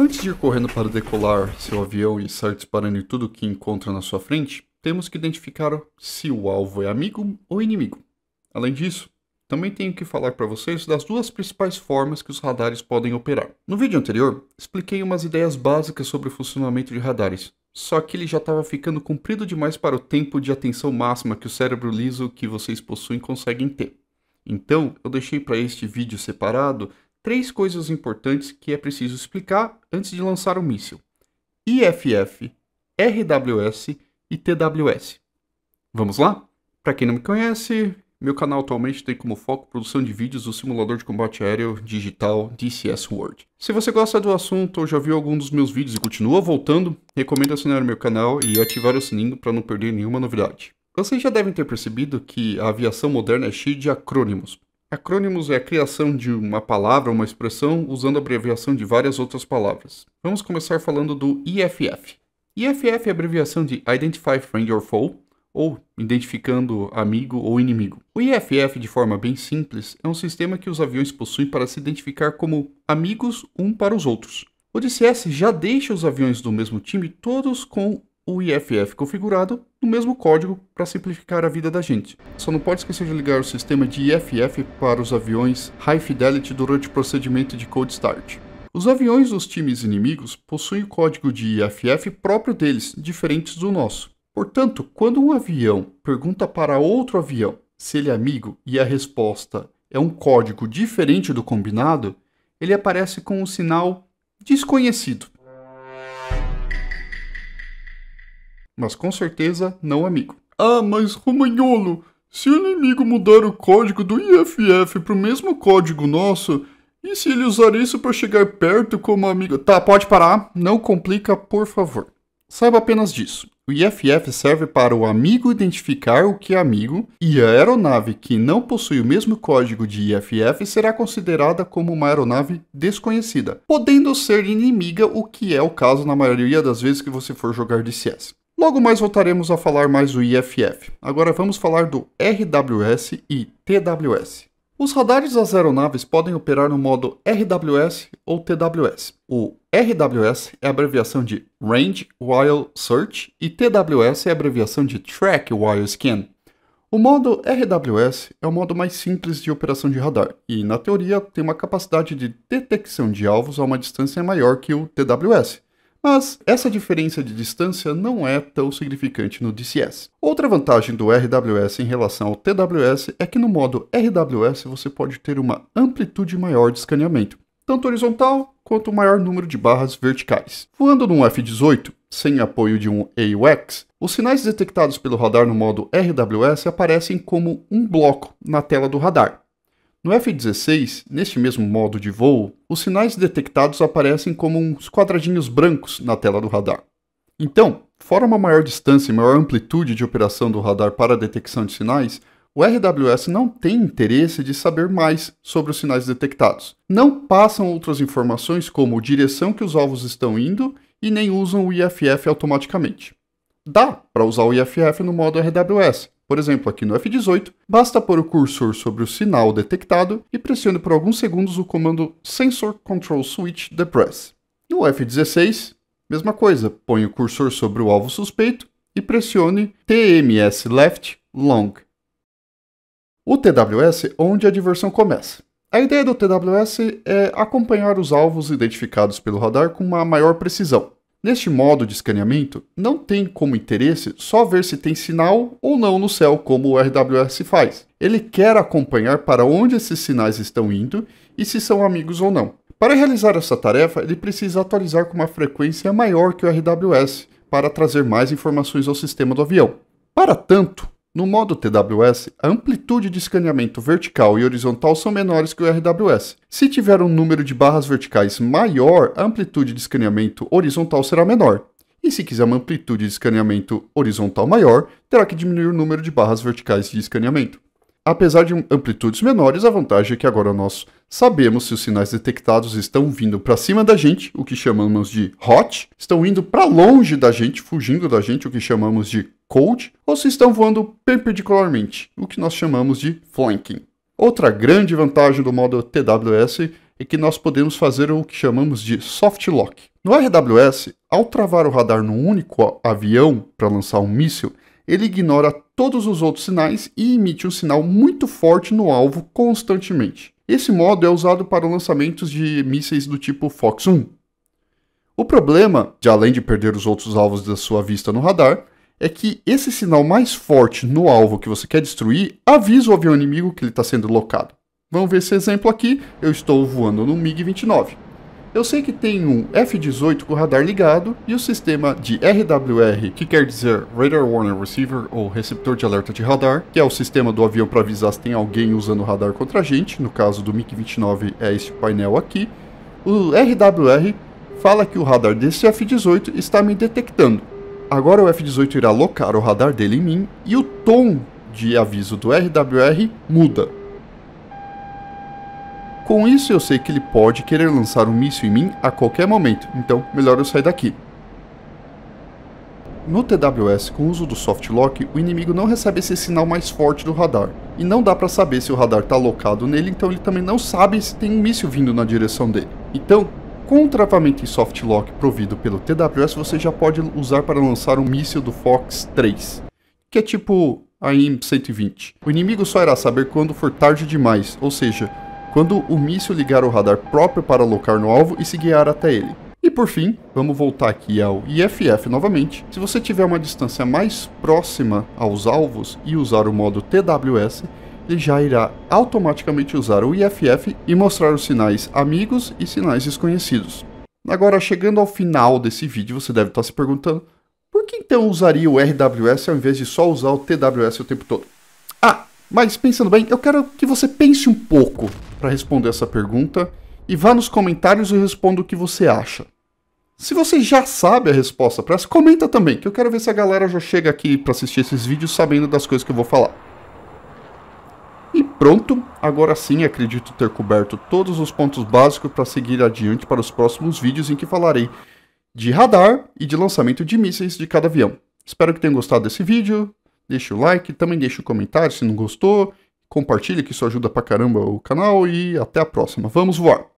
Antes de ir correndo para decolar seu avião e sair disparando em tudo que encontra na sua frente, temos que identificar se o alvo é amigo ou inimigo. Além disso, também tenho que falar para vocês das duas principais formas que os radares podem operar. No vídeo anterior, expliquei umas ideias básicas sobre o funcionamento de radares, só que ele já estava ficando comprido demais para o tempo de atenção máxima que o cérebro liso que vocês possuem conseguem ter. Então, eu deixei para este vídeo separado três coisas importantes que é preciso explicar antes de lançar o um míssil: IFF, RWS e TWS. Vamos lá? Para quem não me conhece, meu canal atualmente tem como foco produção de vídeos do simulador de combate aéreo digital DCS World. Se você gosta do assunto ou já viu algum dos meus vídeos e continua voltando, recomendo assinar meu canal e ativar o sininho para não perder nenhuma novidade. Vocês já devem ter percebido que a aviação moderna é cheia de acrônimos, Acrônimos é a criação de uma palavra, uma expressão, usando a abreviação de várias outras palavras. Vamos começar falando do IFF. IFF é a abreviação de Identify Friend or Foe, ou identificando amigo ou inimigo. O IFF, de forma bem simples, é um sistema que os aviões possuem para se identificar como amigos um para os outros. O DCS já deixa os aviões do mesmo time todos com o IFF configurado no mesmo código para simplificar a vida da gente. Só não pode esquecer de ligar o sistema de IFF para os aviões High Fidelity durante o procedimento de Cold Start. Os aviões dos times inimigos possuem o código de IFF próprio deles, diferentes do nosso. Portanto, quando um avião pergunta para outro avião se ele é amigo e a resposta é um código diferente do combinado, ele aparece com um sinal desconhecido. mas com certeza não amigo. Ah, mas Romagnolo, se o inimigo mudar o código do IFF para o mesmo código nosso, e se ele usar isso para chegar perto como amigo? Tá, pode parar, não complica, por favor. Saiba apenas disso. O IFF serve para o amigo identificar o que é amigo, e a aeronave que não possui o mesmo código de IFF será considerada como uma aeronave desconhecida, podendo ser inimiga, o que é o caso na maioria das vezes que você for jogar DCS. Logo mais voltaremos a falar mais do IFF. Agora vamos falar do RWS e TWS. Os radares das aeronaves podem operar no modo RWS ou TWS. O RWS é a abreviação de Range While Search e TWS é a abreviação de Track While Scan. O modo RWS é o modo mais simples de operação de radar e, na teoria, tem uma capacidade de detecção de alvos a uma distância maior que o TWS, mas essa diferença de distância não é tão significante no DCS. Outra vantagem do RWS em relação ao TWS é que no modo RWS você pode ter uma amplitude maior de escaneamento, tanto horizontal quanto o maior número de barras verticais. Voando num F-18, sem apoio de um AUX, os sinais detectados pelo radar no modo RWS aparecem como um bloco na tela do radar, no F-16, neste mesmo modo de voo, os sinais detectados aparecem como uns quadradinhos brancos na tela do radar. Então, fora uma maior distância e maior amplitude de operação do radar para a detecção de sinais, o RWS não tem interesse de saber mais sobre os sinais detectados. Não passam outras informações como direção que os alvos estão indo e nem usam o IFF automaticamente. Dá para usar o IFF no modo RWS, por exemplo, aqui no F18, basta pôr o cursor sobre o sinal detectado e pressione por alguns segundos o comando Sensor Control Switch Depress. No F16, mesma coisa, põe o cursor sobre o alvo suspeito e pressione TMS Left Long. O TWS onde a diversão começa. A ideia do TWS é acompanhar os alvos identificados pelo radar com uma maior precisão. Neste modo de escaneamento, não tem como interesse só ver se tem sinal ou não no céu, como o RWS faz. Ele quer acompanhar para onde esses sinais estão indo e se são amigos ou não. Para realizar essa tarefa, ele precisa atualizar com uma frequência maior que o RWS para trazer mais informações ao sistema do avião. Para tanto, no modo TWS, a amplitude de escaneamento vertical e horizontal são menores que o RWS. Se tiver um número de barras verticais maior, a amplitude de escaneamento horizontal será menor. E se quiser uma amplitude de escaneamento horizontal maior, terá que diminuir o número de barras verticais de escaneamento. Apesar de amplitudes menores, a vantagem é que agora nós sabemos se os sinais detectados estão vindo para cima da gente, o que chamamos de hot, estão indo para longe da gente, fugindo da gente, o que chamamos de cold ou se estão voando perpendicularmente, o que nós chamamos de flanking. Outra grande vantagem do modo TWS é que nós podemos fazer o que chamamos de soft lock. No RWS, ao travar o radar num único avião para lançar um míssil, ele ignora todos os outros sinais e emite um sinal muito forte no alvo constantemente. Esse modo é usado para lançamentos de mísseis do tipo Fox 1. O problema, de além de perder os outros alvos da sua vista no radar, é que esse sinal mais forte no alvo que você quer destruir avisa o avião inimigo que ele está sendo locado. Vamos ver esse exemplo aqui. Eu estou voando no MiG-29. Eu sei que tem um F-18 com o radar ligado e o sistema de RWR, que quer dizer Radar Warning Receiver ou receptor de alerta de radar, que é o sistema do avião para avisar se tem alguém usando o radar contra a gente, no caso do MiG-29 é este painel aqui. O RWR fala que o radar desse F-18 está me detectando Agora o F-18 irá locar o radar dele em mim e o tom de aviso do RWR muda. Com isso eu sei que ele pode querer lançar um míssil em mim a qualquer momento, então melhor eu sair daqui. No TWS, com o uso do soft lock, o inimigo não recebe esse sinal mais forte do radar, e não dá para saber se o radar está alocado nele, então ele também não sabe se tem um míssil vindo na direção dele. Então, com o travamento em soft lock provido pelo TWS, você já pode usar para lançar um míssil do Fox 3, que é tipo a IM-120. O inimigo só irá saber quando for tarde demais, ou seja, quando o míssil ligar o radar próprio para alocar no alvo e se guiar até ele. E por fim, vamos voltar aqui ao IFF novamente. Se você tiver uma distância mais próxima aos alvos e usar o modo TWS, já irá automaticamente usar o IFF e mostrar os sinais amigos e sinais desconhecidos. Agora, chegando ao final desse vídeo, você deve estar se perguntando por que então usaria o RWS ao invés de só usar o TWS o tempo todo? Ah, mas pensando bem, eu quero que você pense um pouco para responder essa pergunta e vá nos comentários e eu respondo o que você acha. Se você já sabe a resposta para essa, comenta também, que eu quero ver se a galera já chega aqui para assistir esses vídeos sabendo das coisas que eu vou falar. Pronto, agora sim acredito ter coberto todos os pontos básicos para seguir adiante para os próximos vídeos em que falarei de radar e de lançamento de mísseis de cada avião. Espero que tenham gostado desse vídeo, deixe o like, também deixe o um comentário se não gostou, compartilhe que isso ajuda pra caramba o canal e até a próxima. Vamos voar!